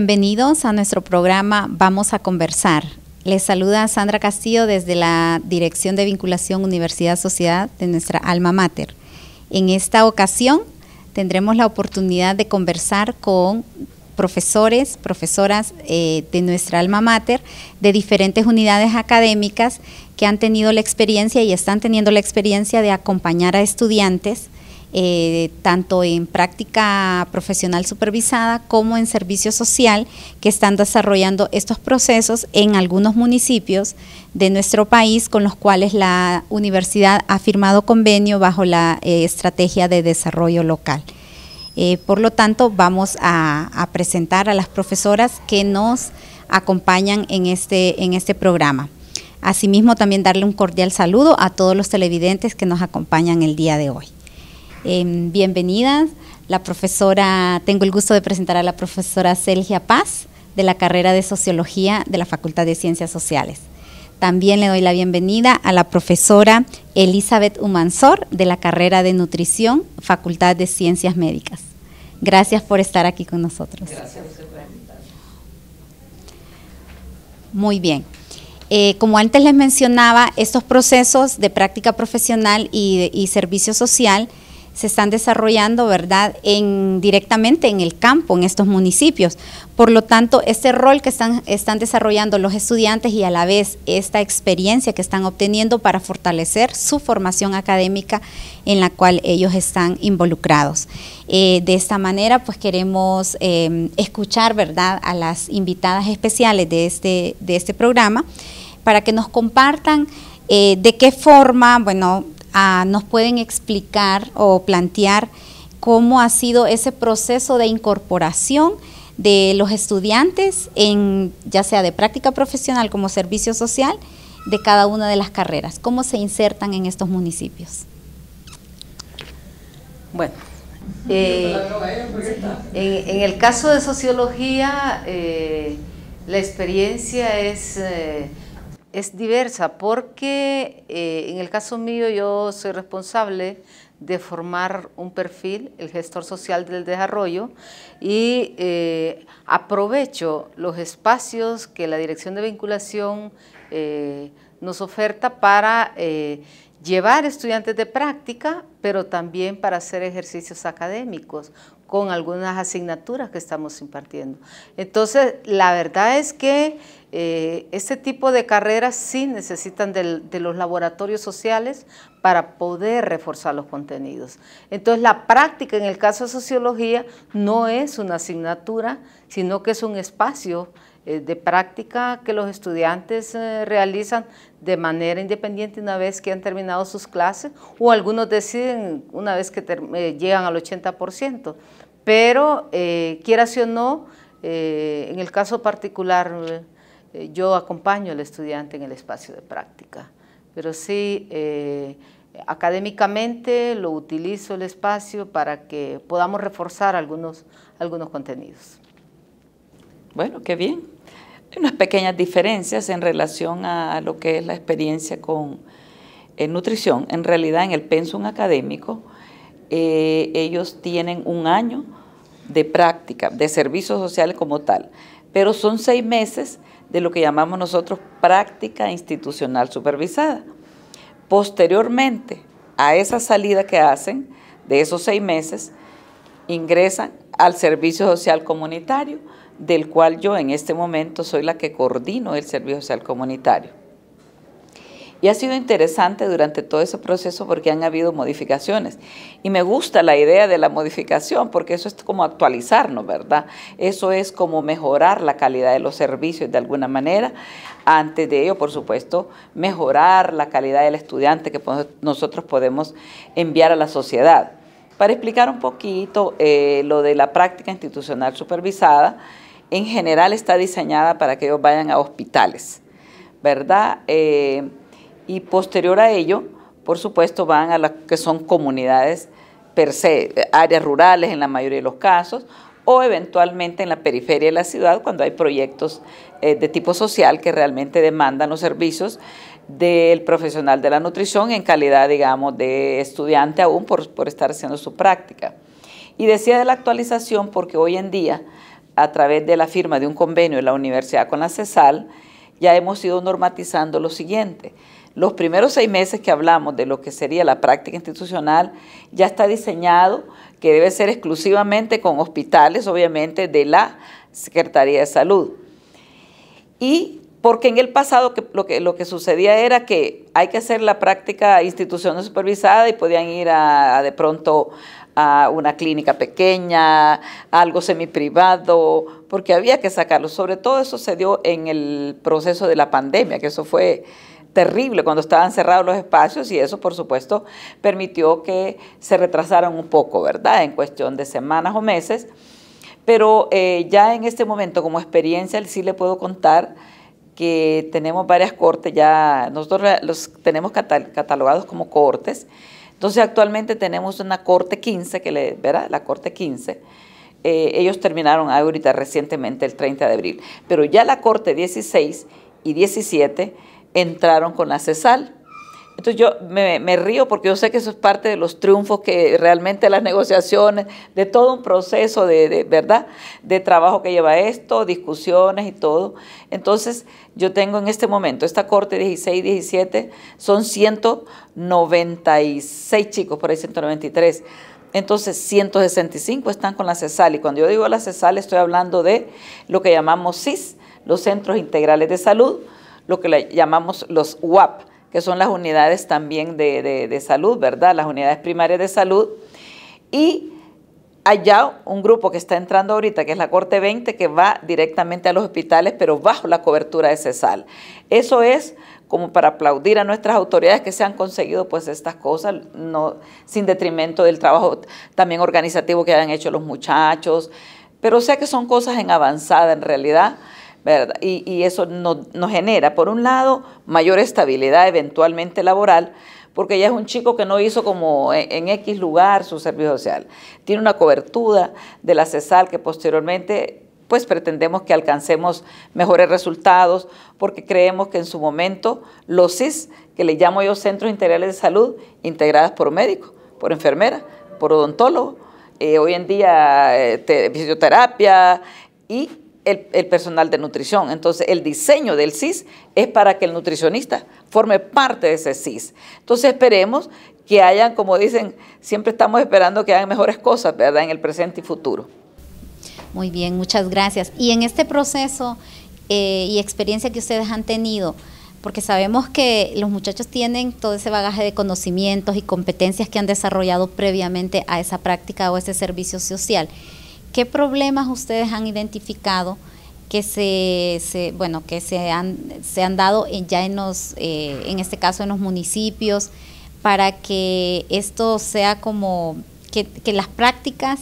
Bienvenidos a nuestro programa Vamos a conversar. Les saluda Sandra Castillo desde la Dirección de Vinculación Universidad-Sociedad de nuestra alma mater. En esta ocasión tendremos la oportunidad de conversar con profesores, profesoras eh, de nuestra alma mater, de diferentes unidades académicas que han tenido la experiencia y están teniendo la experiencia de acompañar a estudiantes eh, tanto en práctica profesional supervisada como en servicio social, que están desarrollando estos procesos en algunos municipios de nuestro país con los cuales la universidad ha firmado convenio bajo la eh, estrategia de desarrollo local. Eh, por lo tanto, vamos a, a, presentar a las profesoras que nos acompañan en este, en este programa. Asimismo, también darle un cordial saludo a todos los televidentes que nos acompañan el día de hoy. Bienvenida em, bienvenidas. La profesora, tengo el gusto de presentar a la profesora Celgia Paz de la carrera de Sociología de la Facultad de Ciencias Sociales. También le doy la bienvenida a la profesora Elizabeth Humansor de la carrera de Nutrición, Facultad de Ciencias Médicas. Gracias por estar aquí con nosotros. Gracias Muy bien. Eh, como antes les mencionaba, estos procesos de práctica profesional y servicio social se están desarrollando, ¿verdad?, en, directamente en el campo, en estos municipios. Por lo tanto, este rol que están, están desarrollando los estudiantes y a la vez esta experiencia que están obteniendo para fortalecer su formación académica en la cual ellos están involucrados. Eh, de esta manera, pues queremos em, escuchar, ¿verdad?, a las invitadas especiales de este, de este programa para que nos compartan eh, de qué forma, bueno, Ah, nos pueden explicar o plantear cómo ha sido ese proceso de incorporación de los estudiantes en ya sea de práctica profesional como servicio social de cada una de las carreras, cómo se insertan en estos municipios. Bueno, eh, en, el caso de sociología, eh, la experiencia es eh, es diversa porque eh, en el caso mío yo soy responsable de formar un perfil, el gestor social del desarrollo, y eh, aprovecho los espacios que la Dirección de Vinculación eh, nos oferta para llevar estudiantes de práctica, pero también para hacer ejercicios académicos con algunas asignaturas que estamos impartiendo. Entonces, la verdad es que este tipo de carreras sí necesitan de los laboratorios sociales para poder reforzar los contenidos. Entonces la práctica en el caso de sociología no es una asignatura, sino que es un espacio eh, de práctica que los estudiantes eh, realizan de manera independiente una vez que han terminado sus clases o algunos deciden una vez que llegan al 80%, pero quiera sí o no, en el caso particular eh, yo acompaño al estudiante en el espacio de práctica, pero sí eh, académicamente lo utilizo el espacio para que podamos reforzar algunos, algunos contenidos. Bueno, qué bien. Hay unas pequeñas diferencias en relación a lo que es la experiencia con nutrición. En realidad, en el pensum académico, eh, ellos tienen un año de práctica, de servicios sociales como tal, pero son seis meses de lo que llamamos nosotros práctica institucional supervisada. Posteriormente a esa salida que hacen de esos seis meses, ingresan al servicio social comunitario, del cual yo en este momento soy la que coordino el servicio social comunitario. Y ha sido interesante durante todo ese proceso porque han habido modificaciones. Y me gusta la idea de la modificación porque eso es como actualizarnos, ¿verdad? Eso es como mejorar la calidad de los servicios de alguna manera. Antes de ello, por supuesto, mejorar la calidad del estudiante que nosotros podemos enviar a la sociedad. Para explicar un poquito eh, lo de la práctica institucional supervisada, en general está diseñada para que ellos vayan a hospitales, ¿verdad? Eh, y posterior a ello, por supuesto, van a las que son comunidades per se, áreas rurales en la mayoría de los casos, o eventualmente en la periferia de la ciudad cuando hay proyectos eh, de tipo social que realmente demandan los servicios del profesional de la nutrición en calidad, digamos, de estudiante aún por, por estar haciendo su práctica. Y decía de la actualización porque hoy en día, a través de la firma de un convenio de la universidad con la CESAL, ya hemos ido normatizando lo siguiente. Los primeros seis meses que hablamos de lo que sería la práctica institucional ya está diseñado que debe ser exclusivamente con hospitales, obviamente, de la Secretaría de Salud. Y porque en el pasado lo, que, lo que sucedía era que hay que hacer la práctica institucional supervisada y podían ir a, de pronto a una clínica pequeña, algo semiprivado, porque había que sacarlo. Sobre todo eso se dio en el proceso de la pandemia, que eso fue terrible cuando estaban cerrados los espacios y eso por supuesto permitió que se retrasaran un poco, ¿verdad? En cuestión de semanas o meses. Pero eh, ya en este momento como experiencia sí le puedo contar que tenemos varias cortes, ya nosotros los tenemos catalogados como cortes. Entonces actualmente tenemos una corte 15, que le, ¿verdad? La corte 15. Eh, ellos terminaron ahorita recientemente el 30 de abril, pero ya la corte 16 y 17 entraron con la CESAL. Entonces yo me, río porque yo sé que eso es parte de los triunfos que realmente las negociaciones, de todo un proceso de, verdad, de trabajo que lleva esto, discusiones y todo. Entonces yo tengo en este momento esta corte 16 17 son 196 chicos por ahí 193. Entonces 165 están con la CESAL y cuando yo digo la CESAL estoy hablando de lo que llamamos CIS, los centros integrales de salud lo que le llamamos los UAP, que son las unidades también de, salud, ¿verdad? Las unidades primarias de salud. Y allá un grupo que está entrando ahorita, que es la Corte 20, que va directamente a los hospitales, pero bajo la cobertura de CESAL. Eso es como para aplaudir a nuestras autoridades que se han conseguido pues estas cosas, no, sin detrimento del trabajo también organizativo que hayan hecho los muchachos, pero sé que son cosas en avanzada en realidad. Y, eso nos genera, por un lado, mayor estabilidad eventualmente laboral, porque ella es un chico que no hizo como en, X lugar su servicio social. Tiene una cobertura de la CESAL que posteriormente pues pretendemos que alcancemos mejores resultados porque creemos que en su momento los CIS, que le llamo yo Centros Integrales de Salud, integradas por médico, por enfermera, por odontólogo, eh, hoy en día eh, fisioterapia y el, personal de nutrición. Entonces, el diseño del CIS es para que el nutricionista forme parte de ese CIS. Entonces, esperemos que hayan, como dicen, siempre estamos esperando que hagan mejores cosas, ¿verdad?, en el presente y futuro. Muy bien, muchas gracias. Y en este proceso eh, y experiencia que ustedes han tenido, porque sabemos que los muchachos tienen todo ese bagaje de conocimientos y competencias que han desarrollado previamente a esa práctica o ese servicio social ¿Qué problemas ustedes han identificado que se, bueno, que se han, se han dado ya en los, eh, en este caso en los municipios, para que esto sea como, que, que las prácticas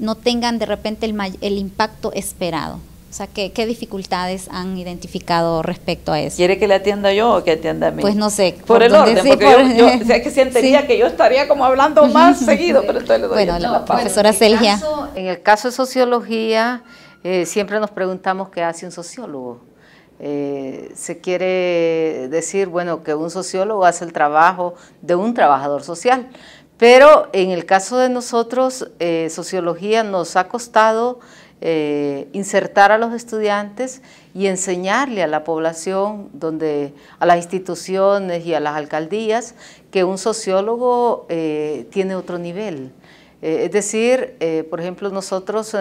no tengan de repente el, el impacto esperado? O sea, ¿qué, dificultades han identificado respecto a eso? ¿Quiere que le atienda yo o que atienda a mí? Pues no sé. Por, el orden, porque yo, que que yo estaría como hablando más seguido, pero entonces le doy Bueno, la palabra. profesora bueno, En, en el caso de sociología, eh, siempre nos preguntamos qué hace un sociólogo. Eh, se quiere decir, bueno, que un sociólogo hace el trabajo de un trabajador social. Pero en el caso de nosotros, eh, sociología nos ha costado eh, insertar a los estudiantes y enseñarle a la población, donde, a las instituciones y a las alcaldías, que un sociólogo eh, tiene otro nivel. Eh, es decir, por ejemplo, nosotros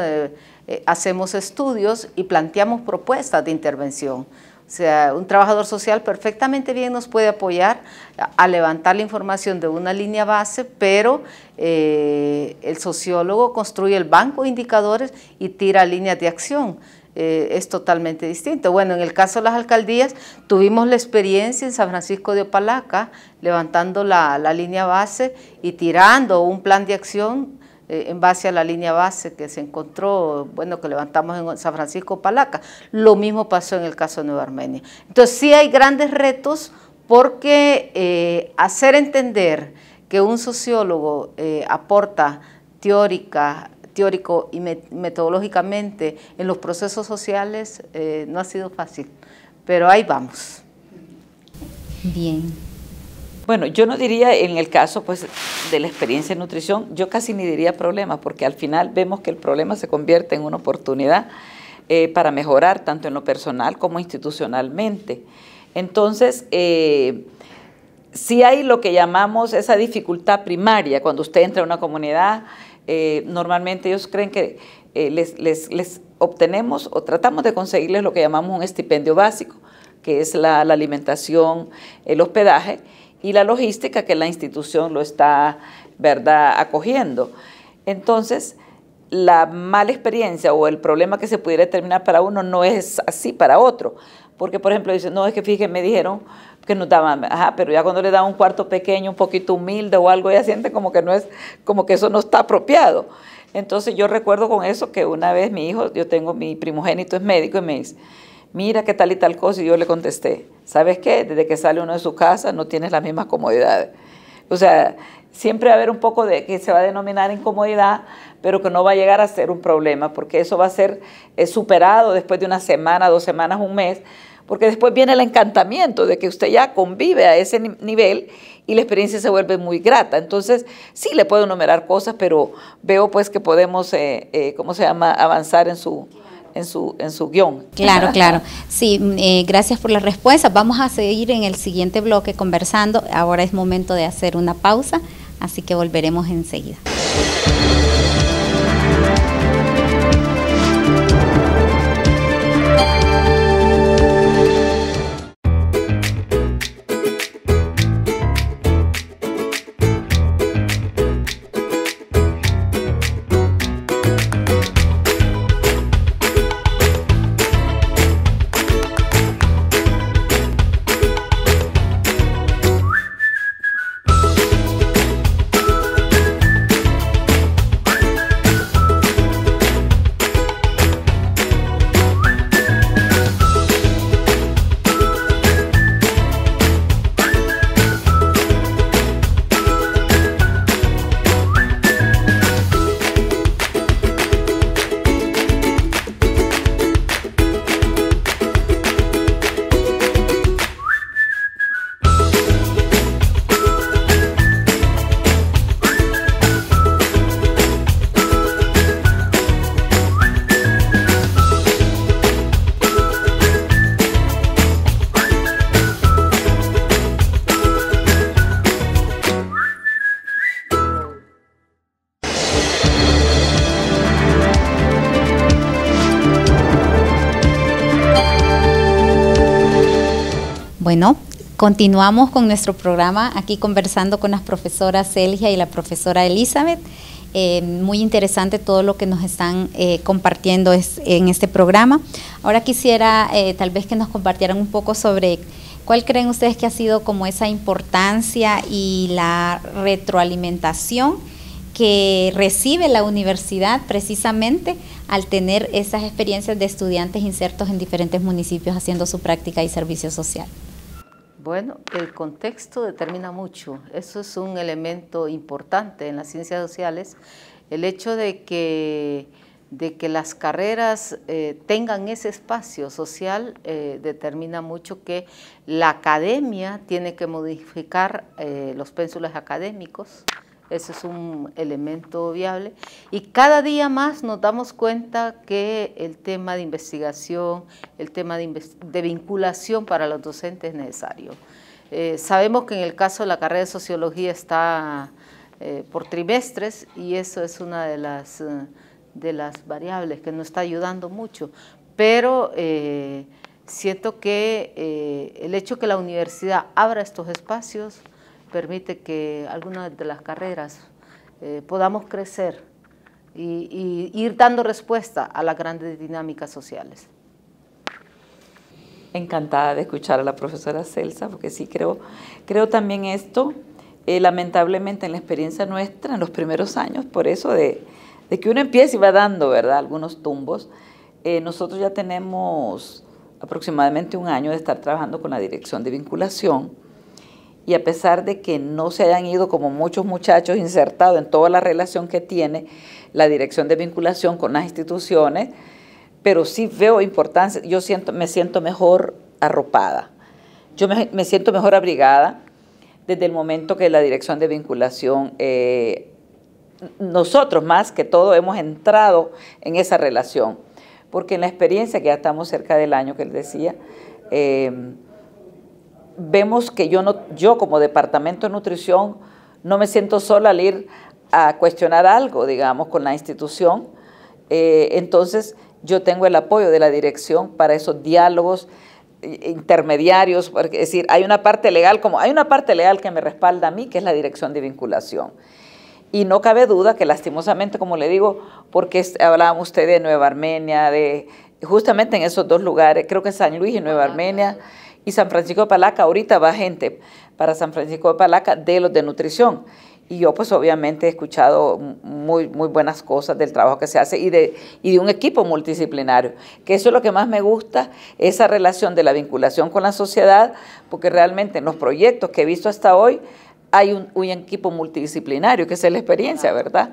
hacemos estudios y planteamos propuestas de intervención. O sea, un trabajador social perfectamente bien nos puede apoyar a levantar la información de una línea base, pero eh, el sociólogo construye el banco de indicadores y tira líneas de acción. Eh, es totalmente distinto. Bueno, en el caso de las alcaldías, tuvimos la experiencia en San Francisco de Opalaca, levantando la, la línea base y tirando un plan de acción eh, en base a la línea base que se encontró, bueno, que levantamos en San Francisco Palaca. Lo mismo pasó en el caso de Nueva Armenia. Entonces sí hay grandes retos porque eh, hacer entender que un sociólogo eh, aporta teórica, teórico y metodológicamente en los procesos sociales no ha sido fácil, pero ahí vamos. Bien. Bueno, yo no diría en el caso pues, de la experiencia en nutrición, yo casi ni diría problema, porque al final vemos que el problema se convierte en una oportunidad eh, para mejorar tanto en lo personal como institucionalmente. Entonces, eh, si hay lo que llamamos esa dificultad primaria, cuando usted entra a una comunidad, eh, normalmente ellos creen que les, obtenemos o tratamos de conseguirles lo que llamamos un estipendio básico, que es la alimentación, el hospedaje, y la logística que la institución lo está ¿verdad? acogiendo. Entonces, la mala experiencia o el problema que se pudiera determinar para uno no es así para otro. Porque, por ejemplo, dicen, no, es que fíjense, me dijeron que nos daban, ajá, pero ya cuando le dan un cuarto pequeño, un poquito humilde o algo, ya siente como que no es, como que eso no está apropiado. Entonces yo recuerdo con eso que una vez mi hijo, yo tengo, mi primogénito es médico y me dice, mira qué tal y tal cosa, y yo le contesté, ¿Sabes qué? Desde que sale uno de su casa no tienes las mismas comodidades. O sea, siempre va a haber un poco de que se va a denominar incomodidad, pero que no va a llegar a ser un problema, porque eso va a ser eh, superado después de una semana, dos semanas, un mes, porque después viene el encantamiento de que usted ya convive a ese nivel y la experiencia se vuelve muy grata. Entonces, sí le puedo enumerar cosas, pero veo pues que podemos, eh, eh, ¿cómo se llama?, avanzar en su en su, guión. Claro, claro. Sí, mm, eh, gracias por la respuesta. Vamos a seguir en el siguiente bloque conversando. Ahora es momento de hacer una pausa, así que volveremos enseguida. Bueno, continuamos con nuestro programa aquí conversando con las profesoras Elgia y la profesora Elizabeth. Eh, muy interesante todo lo que nos están eh, compartiendo en este programa. Ahora quisiera eh, tal vez que nos compartieran un poco sobre cuál creen ustedes que ha sido como esa importancia y la retroalimentación que recibe la universidad precisamente al tener esas experiencias de estudiantes insertos en diferentes municipios haciendo su práctica y servicio social. Bueno, el contexto determina mucho. Eso es un elemento importante en las ciencias sociales. El hecho de que, las carreras eh, tengan ese espacio social eh, determina mucho que la academia tiene que modificar eh, los pénsulas académicos. Ese es un elemento viable. Y cada día más nos damos cuenta que el tema de investigación, el tema de, vinculación para los docentes es necesario. Eh, sabemos que en el caso de la carrera de sociología está eh, por trimestres y eso es una eh, de las, variables que nos está ayudando mucho. Pero siento que el hecho que la universidad abra estos espacios permite que algunas de las carreras eh, podamos crecer y, ir dando respuesta a las grandes dinámicas sociales. Encantada de escuchar a la profesora Celsa, porque sí creo, creo también esto, eh, lamentablemente en la experiencia nuestra, en los primeros años, por eso de, que uno empieza y va dando, ¿verdad?, algunos tumbos. Eh, nosotros ya tenemos aproximadamente un año de estar trabajando con la dirección de vinculación y a pesar de que no se hayan ido como muchos muchachos insertados en toda la relación que tiene la dirección de vinculación con las instituciones, pero sí veo importancia, yo siento, me siento mejor arropada, yo me, siento mejor abrigada desde el momento que la dirección de vinculación, eh, nosotros más que todo hemos entrado en esa relación, porque en la experiencia que ya estamos cerca del año que les decía, eh, vemos que yo, no, yo como departamento de nutrición no me siento sola al ir a cuestionar algo, digamos, con la institución. Eh, entonces, yo tengo el apoyo de la dirección para esos diálogos eh, intermediarios, porque, es decir, hay una parte legal, como hay una parte legal que me respalda a mí, que es la dirección de vinculación. Y no cabe duda que lastimosamente, como le digo, porque hablábamos ustedes de Nueva Armenia, de justamente en esos dos lugares, creo que San Luis y Nueva Armenia, y San Francisco de Palaca, ahorita va gente para San Francisco de Palaca de los de nutrición. Y yo pues obviamente he escuchado muy, muy buenas cosas del trabajo que se hace y de, y de un equipo multidisciplinario, que eso es lo que más me gusta, esa relación de la vinculación con la sociedad, porque realmente en los proyectos que he visto hasta hoy hay un, un equipo multidisciplinario, que es la experiencia, ¿verdad?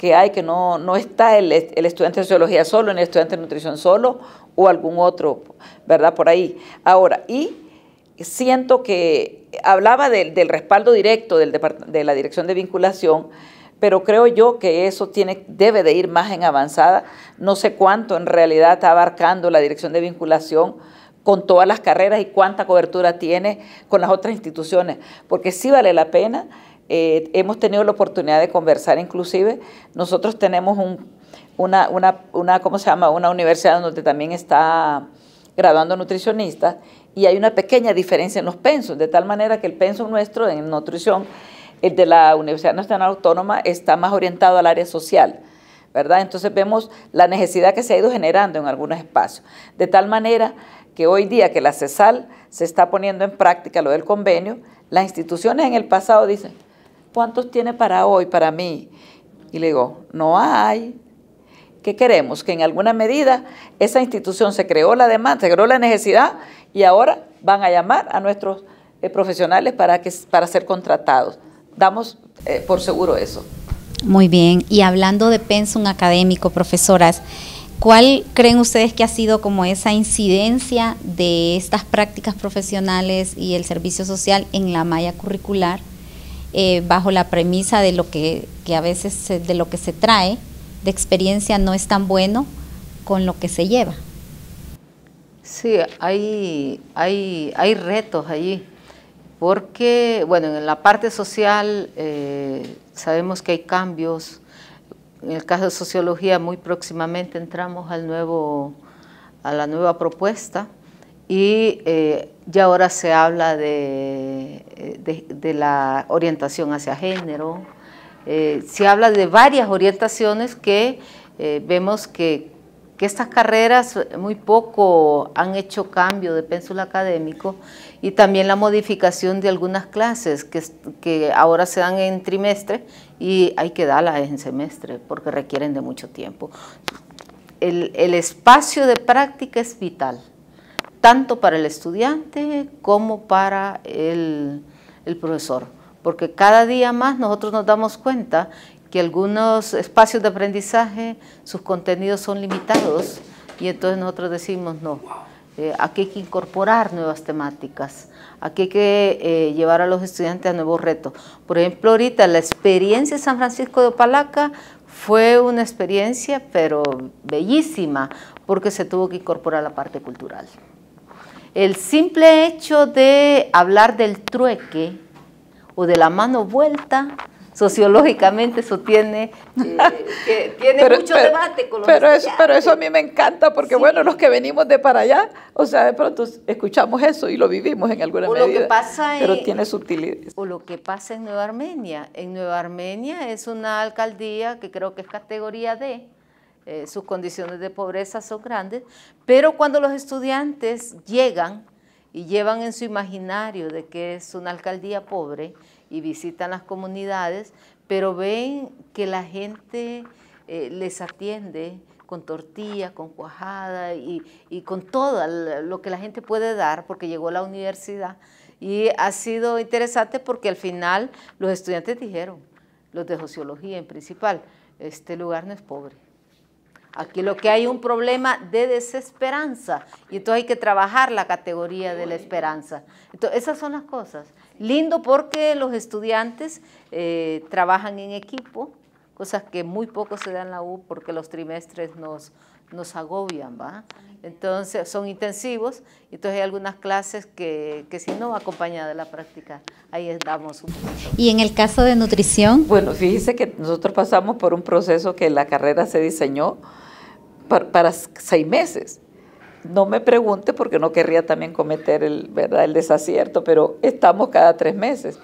que hay, que no, está el, estudiante de sociología solo, el estudiante de nutrición solo o algún otro, ¿verdad? Por ahí. Ahora, y siento que hablaba del respaldo directo de la dirección de vinculación, pero creo yo que eso tiene, debe de ir más en avanzada. No sé cuánto en realidad está abarcando la dirección de vinculación con todas las carreras y cuánta cobertura tiene con las otras instituciones, porque sí vale la pena eh, hemos tenido la oportunidad de conversar inclusive. Nosotros tenemos una, una, se llama? Una universidad donde también está graduando nutricionistas y hay una pequeña diferencia en los pensos, de tal manera que el penso nuestro en nutrición, el de la Universidad Nacional Autónoma, está más orientado al área social. ¿verdad? Entonces vemos la necesidad que se ha ido generando en algunos espacios. De tal manera que hoy día que la CESAL se está poniendo en práctica lo del convenio, las instituciones en el pasado dicen, ¿cuántos tiene para hoy, para mí? Y le digo, no hay. ¿Qué queremos? Que en alguna medida esa institución se creó la demanda, se creó la necesidad y ahora van a llamar a nuestros eh, profesionales para, que, para ser contratados. Damos eh, por seguro eso. Muy bien. Y hablando de pensum académico, profesoras, ¿cuál creen ustedes que ha sido como esa incidencia de estas prácticas profesionales y el servicio social en la malla curricular eh, bajo la premisa de lo que, a veces de lo que se trae de experiencia no es tan bueno con lo que se lleva. Sí, hay, hay, hay retos allí, porque, bueno, en la parte social eh, sabemos que hay cambios, en el caso de sociología muy próximamente entramos al nuevo, a la nueva propuesta, y eh, ya ahora se habla de, de, la orientación hacia género, eh, se habla de varias orientaciones que eh, vemos que, estas carreras muy poco han hecho cambio de pénsulo académico y también la modificación de algunas clases que, que ahora se dan en trimestre y hay que darlas en semestre porque requieren de mucho tiempo. el espacio de práctica es vital tanto para el estudiante como para el, profesor, porque cada día más nosotros nos damos cuenta que algunos espacios de aprendizaje, sus contenidos son limitados y entonces nosotros decimos no. Eh, aquí hay que incorporar nuevas temáticas, aquí hay que eh, llevar a los estudiantes a nuevos retos. Por ejemplo, ahorita la experiencia de San Francisco de Opalaca fue una experiencia, pero bellísima, porque se tuvo que incorporar la parte cultural. El simple hecho de hablar del trueque o de la mano vuelta sociológicamente eso tiene, eh, mucho debate con los pero eso, pero eso a mí me encanta porque bueno, los que venimos de para allá, o sea, de pronto escuchamos eso y lo vivimos en alguna medida. pero tiene sutilidades. O lo que pasa en Nueva Armenia. En Nueva Armenia es una alcaldía que creo que es categoría D eh, sus condiciones de pobreza son grandes, pero cuando los estudiantes llegan y llevan en su imaginario de que es una alcaldía pobre y visitan las comunidades, pero ven que la gente eh, les atiende con tortilla, con cuajada y, y con todo lo que la gente puede dar porque llegó a la universidad. Y ha sido interesante porque al final los estudiantes dijeron, los de sociología en principal, este lugar no es pobre. Aquí lo que hay un problema de desesperanza y entonces hay que trabajar la categoría de la esperanza. Entonces, esas son las cosas. Lindo porque los estudiantes eh, trabajan en equipo, cosas que muy poco se dan en la U porque los trimestres nos, nos agobian, ¿va? Entonces, son intensivos, entonces hay algunas clases que, que si no acompañada de la práctica, ahí estamos. ¿Y en el caso de nutrición? Bueno, fíjese que nosotros pasamos por un proceso que la carrera se diseñó para, seis meses. No me pregunte porque no querría también cometer el, ¿verdad? el desacierto, pero estamos cada tres meses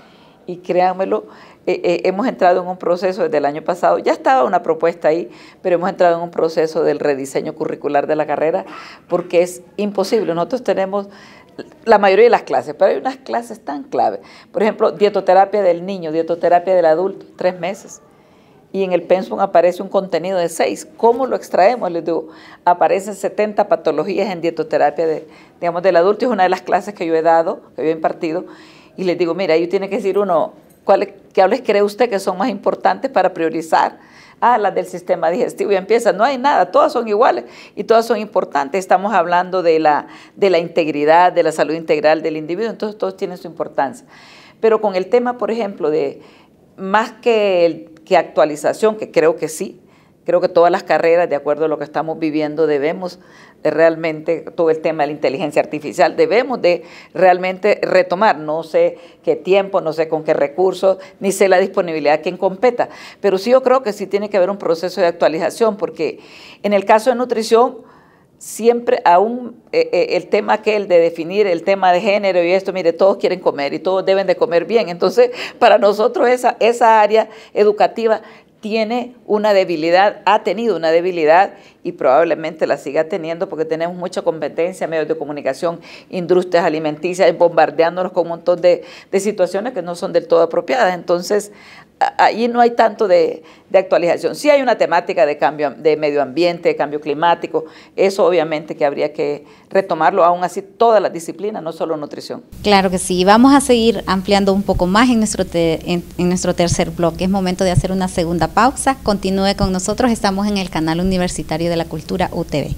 y créanmelo, eh, eh, hemos entrado en un proceso desde el año pasado, ya estaba una propuesta ahí, pero hemos entrado en un proceso del rediseño curricular de la carrera porque es imposible. Nosotros tenemos la mayoría de las clases, pero hay unas clases tan clave. Por ejemplo, dietoterapia del niño, dietoterapia del adulto, tres meses. Y en el pensum aparece un contenido de seis. ¿Cómo lo extraemos? Les digo, aparecen 70 patologías en dietoterapia de, digamos, del adulto. Es una de las clases que yo he dado, que yo he impartido y les digo, mira, ahí tiene que decir uno, ¿qué hables cree usted que son más importantes para priorizar? Ah, las del sistema digestivo. Y empieza, no hay nada, todas son iguales y todas son importantes. Estamos hablando de la, integridad, de la salud integral del individuo, entonces todos tienen su importancia. Pero con el tema, por ejemplo, de más que actualización, que creo que sí, creo que todas las carreras, de acuerdo a lo que estamos viviendo, debemos realmente todo el tema de la inteligencia artificial. Debemos de realmente retomar, no sé qué tiempo, no sé con qué recursos, ni sé la disponibilidad quien competa, pero sí yo creo que sí tiene que haber un proceso de actualización, porque en el caso de nutrición, siempre aún eh, eh, el tema aquel de definir el tema de género y esto, mire, todos quieren comer y todos deben de comer bien. Entonces, para nosotros esa, esa área educativa tiene una debilidad, ha tenido una debilidad y probablemente la siga teniendo porque tenemos mucha competencia, medios de comunicación, industrias alimenticias, bombardeándonos con un montón de, de situaciones que no son del todo apropiadas. Entonces, allí no hay tanto de, actualización. Sí hay una temática de cambio de medio ambiente, de cambio climático, eso obviamente que habría que retomarlo, aún así todas las disciplinas, no solo nutrición. Claro que sí, vamos a seguir ampliando un poco más en nuestro, en nuestro tercer bloque. Es momento de hacer una segunda pausa. Continúe con nosotros, estamos en el canal universitario de la cultura UTV.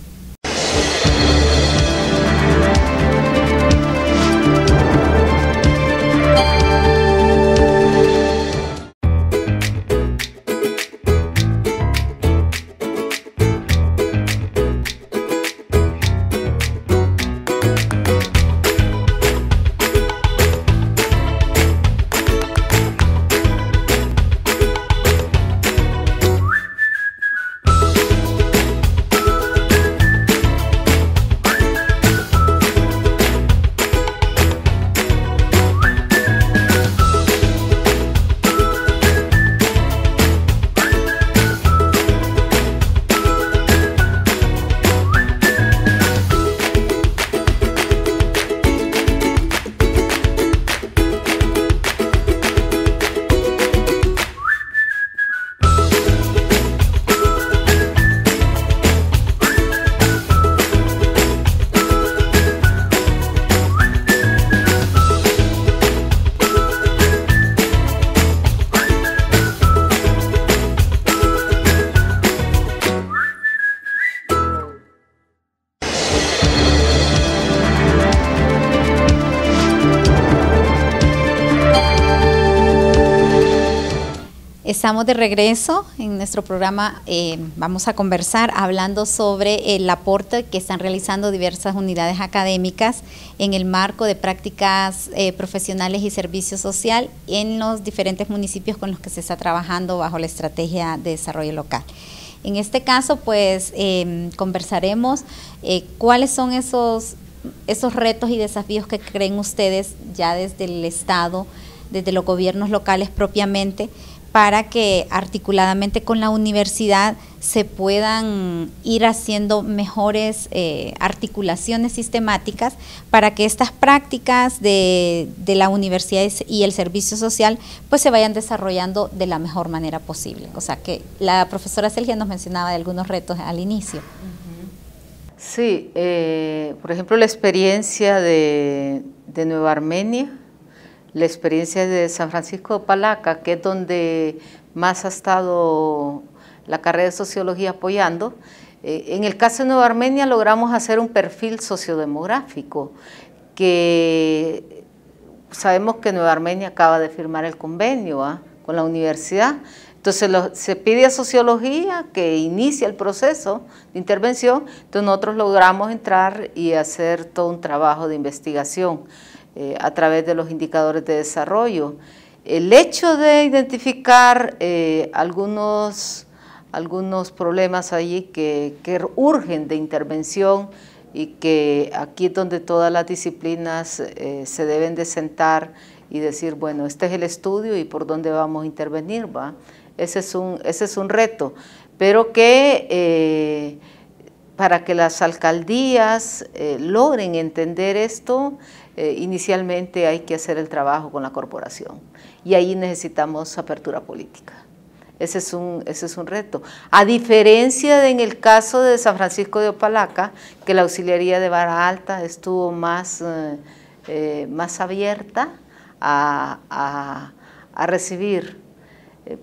Estamos de regreso en nuestro programa. Eh, vamos a conversar hablando sobre el aporte que están realizando diversas unidades académicas en el marco de prácticas eh, profesionales y servicio social en los diferentes municipios con los que se está trabajando bajo la estrategia de desarrollo local. En este caso, pues eh, conversaremos cuáles son esos, esos retos y desafíos que creen ustedes ya desde el Estado, desde los gobiernos locales propiamente para que articuladamente con la universidad se puedan ir haciendo mejores eh, articulaciones sistemáticas para que estas prácticas de, la universidad y el servicio social pues se vayan desarrollando de la mejor manera posible. O sea que la profesora Sergia nos mencionaba de algunos retos al inicio. Sí, eh, por ejemplo la experiencia de, de Nueva Armenia, la experiencia de San Francisco de Palaca, que es donde más ha estado la carrera de sociología apoyando, eh, en el caso de Nueva Armenia logramos hacer un perfil sociodemográfico, que sabemos que Nueva Armenia acaba de firmar el convenio ¿ah? con la universidad, entonces se pide a sociología que inicie el proceso de intervención, entonces nosotros logramos entrar y hacer todo un trabajo de investigación. Eh, a través de los indicadores de desarrollo. El hecho de identificar eh, algunos, algunos problemas allí que, urgen de intervención y que aquí es donde todas las disciplinas eh, se deben de sentar y decir, bueno, este es el estudio y por dónde vamos a intervenir, ¿va? Ese es un, ese es un reto, pero que para que las alcaldías logren entender esto, eh, inicialmente hay que hacer el trabajo con la corporación y ahí necesitamos apertura política. Ese es, un, ese es un reto. A diferencia de en el caso de San Francisco de Opalaca, que la auxiliaría de Vara Alta estuvo más, eh, eh, más abierta a, recibir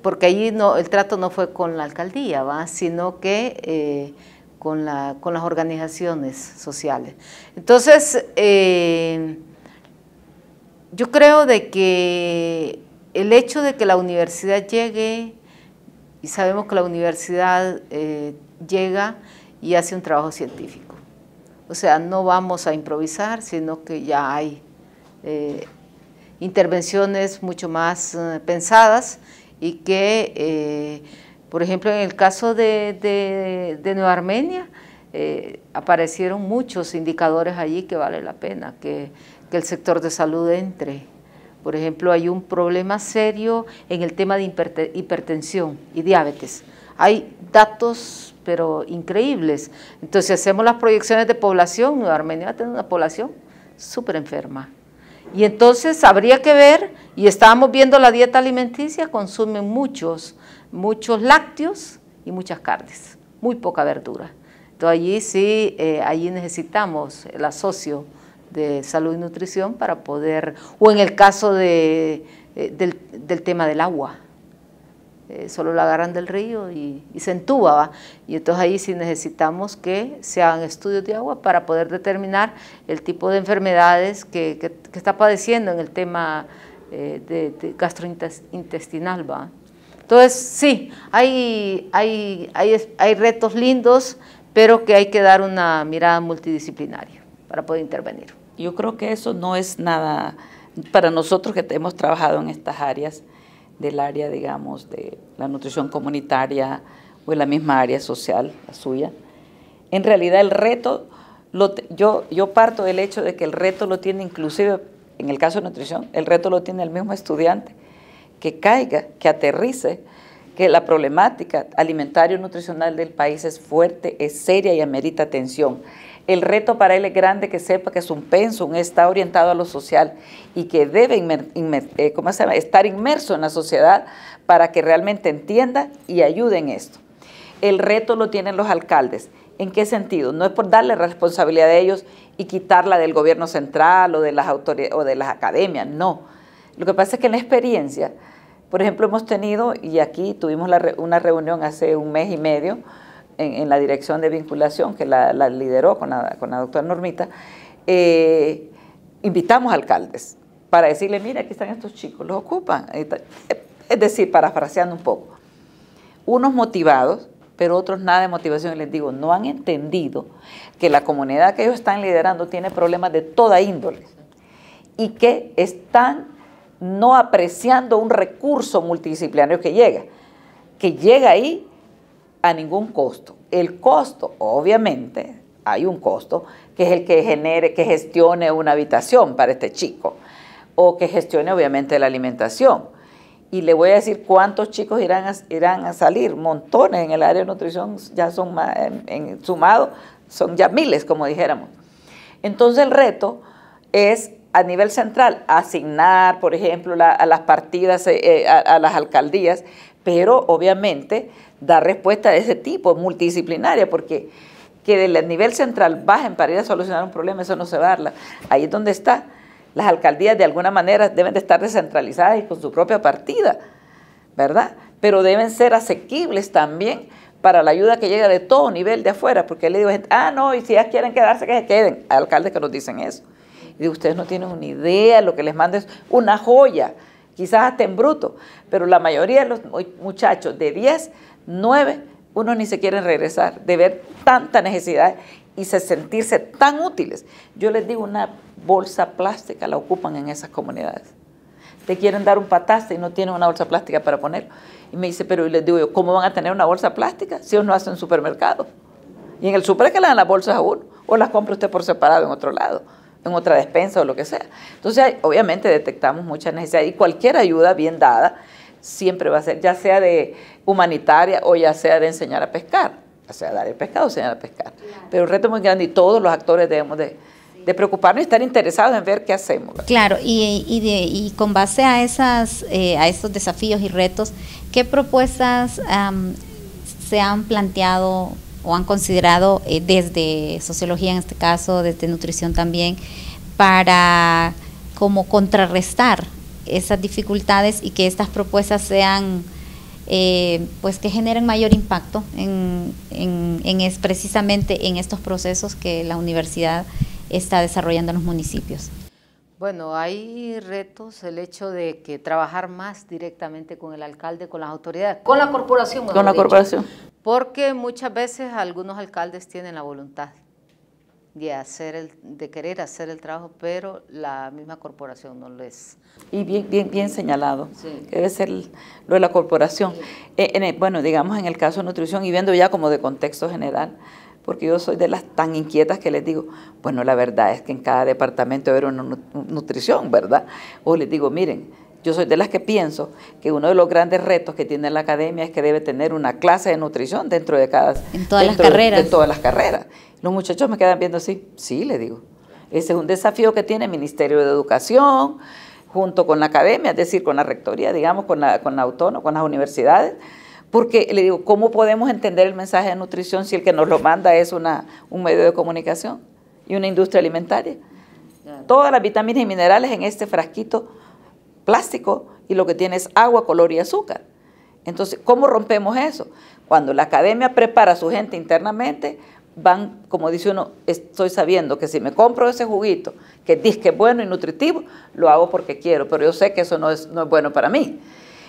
porque allí no, el trato no fue con la alcaldía, sino que con, las organizaciones sociales. Entonces, eh, yo creo de que el hecho de que la universidad llegue, y sabemos que la universidad eh, llega y hace un trabajo científico. O sea, no vamos a improvisar, sino que ya hay eh, intervenciones mucho más pensadas y que por ejemplo, en el caso de, Nueva Armenia, eh, aparecieron muchos indicadores allí que vale la pena que, el sector de salud entre. Por ejemplo, hay un problema serio en el tema de hipertensión y diabetes. Hay datos, pero increíbles. Entonces, si hacemos las proyecciones de población, Nueva Armenia va a tener una población súper enferma. Y entonces habría que ver, y estábamos viendo la dieta alimenticia, consumen muchos, muchos lácteos y muchas carnes, muy poca verdura. Entonces allí sí, eh, allí necesitamos el asocio de salud y nutrición para poder, o en el caso de, eh, del, del tema del agua, eh, solo la agarran del río y, se entuba. Y entonces ahí sí necesitamos que se hagan estudios de agua para poder determinar el tipo de enfermedades que, está padeciendo en el tema eh, de, de gastrointestinal. ¿va? Entonces sí, hay, hay retos lindos, pero que hay que dar una mirada multidisciplinaria para poder intervenir. Yo creo que eso no es nada para nosotros que hemos trabajado en estas áreas del área, digamos, de la nutrición comunitaria o en la misma área social, la suya. En realidad el reto, yo, yo parto del hecho de que el reto lo tiene inclusive, en el caso de nutrición, el reto lo tiene el mismo estudiante, que caiga, que aterrice, que la problemática alimentaria y nutricional del país es fuerte, es seria y amerita atención. El reto para él es grande que sepa que es un pensum está orientado a lo social y que debe eh, estar inmerso en la sociedad para que realmente entienda y ayude en esto. El reto lo tienen los alcaldes. ¿En qué sentido? No es por darle responsabilidad a ellos y quitarla del gobierno central o de las o de las academias, no. Lo que pasa es que en la experiencia, por ejemplo, hemos tenido, y aquí tuvimos una reunión hace un mes y medio, en, la dirección de vinculación que la, lideró con la, doctora Normita, eh, invitamos alcaldes para decirle, mira, aquí están estos chicos, los ocupan. Eh, es decir, parafraseando un poco, unos motivados, pero otros nada de motivación. les digo, no han entendido que la comunidad que ellos están liderando tiene problemas de toda índole y que están no apreciando un recurso multidisciplinario que llega, que llega ahí a ningún costo. El costo, obviamente, hay un costo, que es el que genere, que gestione una habitación para este chico, o que gestione obviamente la alimentación. Y le voy a decir cuántos chicos irán a, irán a salir, montones en el área de nutrición, ya son más, sumado, son ya miles, como dijéramos. Entonces el reto es a nivel central, asignar, por ejemplo, a las partidas, eh, eh, a las alcaldías, pero obviamente dar respuesta de ese tipo, multidisciplinaria, porque que del nivel central bajen para ir a solucionar un problema, eso no se va a Ahí es donde está. Las alcaldías de alguna manera deben de estar descentralizadas y con su propia partida, ¿verdad? Pero deben ser asequibles también para la ayuda que llega de todo nivel de afuera, porque le digo a gente, ah, no, y si ya quieren quedarse, que se queden. Hay alcaldes que nos dicen eso. Y ustedes no tienen una idea, lo que les manda es una joya, quizás hasta en bruto, pero la mayoría de los muchachos de 10 nueve, uno ni se quieren regresar de ver tanta necesidad y se sentirse tan útiles. Yo les digo, una bolsa plástica la ocupan en esas comunidades. Te quieren dar un pataste y no tienen una bolsa plástica para ponerlo. Y me dice, pero y les digo yo, ¿cómo van a tener una bolsa plástica si uno no hacen supermercado? Y en el super que le dan las bolsas a uno, o las compra usted por separado en otro lado, en otra despensa o lo que sea. Entonces, obviamente detectamos mucha necesidad y cualquier ayuda bien dada siempre va a ser, ya sea de humanitaria o ya sea de enseñar a pescar, o sea, dar el pescado o enseñar a pescar. Pero el reto muy grande y todos los actores debemos de, preocuparnos y estar interesados en ver qué hacemos. Claro, y, con base a, esas, eh, a esos desafíos y retos, ¿qué propuestas se han planteado o han considerado eh, desde sociología en este caso, desde nutrición también, para como contrarrestar esas dificultades y que estas propuestas sean, eh, pues que generen mayor impacto en, en, es, precisamente en estos procesos que la universidad está desarrollando en los municipios. Bueno, hay retos, el hecho de que trabajar más directamente con el alcalde, con las autoridades, con la corporación. Con la corporación. Porque muchas veces algunos alcaldes tienen la voluntad de, hacer el, de querer hacer el trabajo, pero la misma corporación no lo es. Y bien, bien, señalado, que debe ser lo de la corporación. Eh, bueno, digamos en el caso de nutrición y viendo ya como de contexto general, porque yo soy de las tan inquietas que les digo, bueno, la verdad es que en cada departamento debe haber una nutrición, ¿verdad? O les digo, miren, yo soy de las que pienso que uno de los grandes retos que tiene la academia es que debe tener una clase de nutrición dentro de cada... En todas las carreras. Los muchachos me quedan viendo así. Sí, le digo. Ese es un desafío que tiene el Ministerio de Educación, junto con la academia, es decir, con la rectoría, digamos, con la, con con las universidades. Porque le digo, ¿cómo podemos entender el mensaje de nutrición si el que nos lo manda es una, un medio de comunicación y una industria alimentaria? Todas las vitaminas y minerales en este frasquito plástico y lo que tiene es agua, color y azúcar. Entonces, ¿cómo rompemos eso? Cuando la academia prepara a su gente internamente, van, como dice uno, estoy sabiendo que si me compro ese juguito que dice que es bueno y nutritivo, lo hago porque quiero, pero yo sé que eso no es, no es bueno para mí.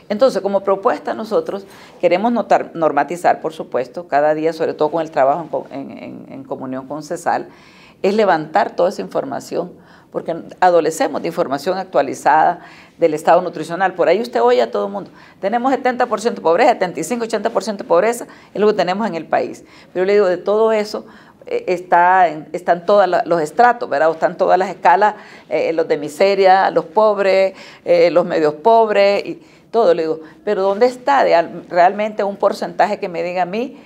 Entonces, como propuesta nosotros queremos normatizar, por supuesto, cada día, sobre todo con el trabajo en, en comunión con CESAL, es levantar toda esa información, porque adolecemos de información actualizada, del estado nutricional. Por ahí usted oye a todo el mundo. Tenemos 70% de pobreza, 75, 80% de pobreza, es lo que tenemos en el país. Pero le digo, de todo eso eh, está, están todos los estratos, ¿verdad? están todas las escalas, eh, los de miseria, los pobres, eh, los medios pobres y todo. Le digo, pero ¿dónde está realmente un porcentaje que me diga a mí,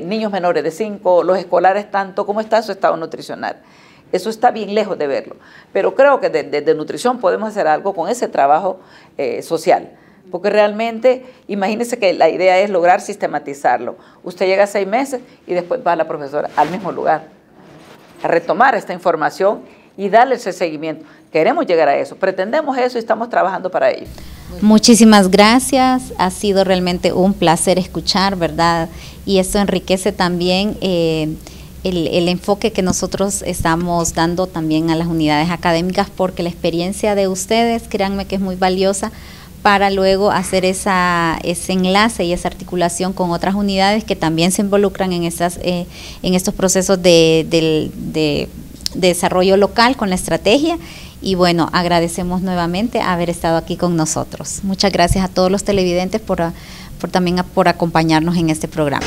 niños menores de 5, los escolares tanto, cómo está su estado nutricional? Eso está bien lejos de verlo. Pero creo que desde nutrición podemos hacer algo con ese trabajo eh, social. Porque realmente, imagínese que la idea es lograr sistematizarlo. Usted llega seis meses y después va la profesora al mismo lugar a retomar esta información y darle ese seguimiento. Queremos llegar a eso, pretendemos eso y estamos trabajando para ello. Muchísimas gracias, ha sido realmente un placer escuchar, ¿verdad? Y eso enriquece también... Eh, el, enfoque que nosotros estamos dando también a las unidades académicas porque la experiencia de ustedes, créanme que es muy valiosa para luego hacer esa, ese enlace y esa articulación con otras unidades que también se involucran en, estas, eh, en estos procesos de, desarrollo local con la estrategia. Y bueno, agradecemos nuevamente haber estado aquí con nosotros. Muchas gracias a todos los televidentes por, por también por acompañarnos en este programa.